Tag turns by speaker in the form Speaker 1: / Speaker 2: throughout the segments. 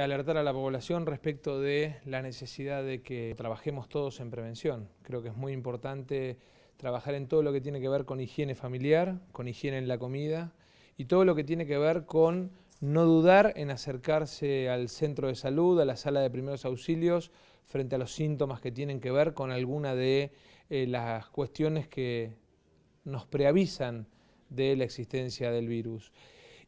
Speaker 1: alertar a la población respecto de la necesidad de que trabajemos todos en prevención. Creo que es muy importante trabajar en todo lo que tiene que ver con higiene familiar, con higiene en la comida y todo lo que tiene que ver con no dudar en acercarse al centro de salud, a la sala de primeros auxilios, frente a los síntomas que tienen que ver con alguna de eh, las cuestiones que nos preavisan de la existencia del virus.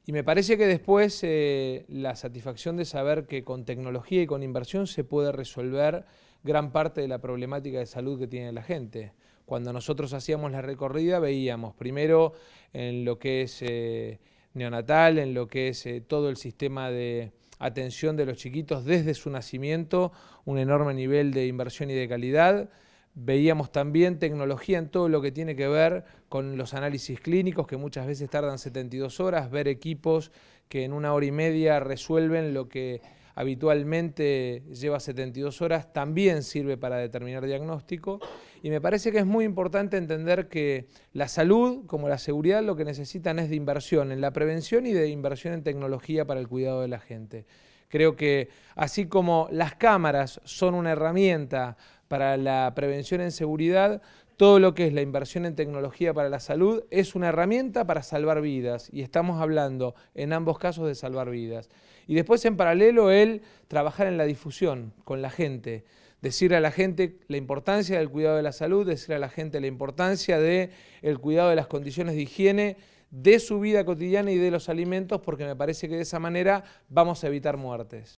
Speaker 1: Y me parece que después eh, la satisfacción de saber que con tecnología y con inversión se puede resolver gran parte de la problemática de salud que tiene la gente. Cuando nosotros hacíamos la recorrida veíamos primero en lo que es eh, neonatal, en lo que es eh, todo el sistema de atención de los chiquitos desde su nacimiento, un enorme nivel de inversión y de calidad. Veíamos también tecnología en todo lo que tiene que ver con los análisis clínicos, que muchas veces tardan 72 horas, ver equipos que en una hora y media resuelven lo que habitualmente lleva 72 horas, también sirve para determinar diagnóstico. Y me parece que es muy importante entender que la salud, como la seguridad, lo que necesitan es de inversión en la prevención y de inversión en tecnología para el cuidado de la gente. Creo que así como las cámaras son una herramienta para la prevención en seguridad, todo lo que es la inversión en tecnología para la salud es una herramienta para salvar vidas y estamos hablando en ambos casos de salvar vidas. Y después en paralelo el trabajar en la difusión con la gente, decirle a la gente la importancia del cuidado de la salud, decirle a la gente la importancia del cuidado de las condiciones de higiene, de su vida cotidiana y de los alimentos, porque me parece que de esa manera vamos a evitar muertes.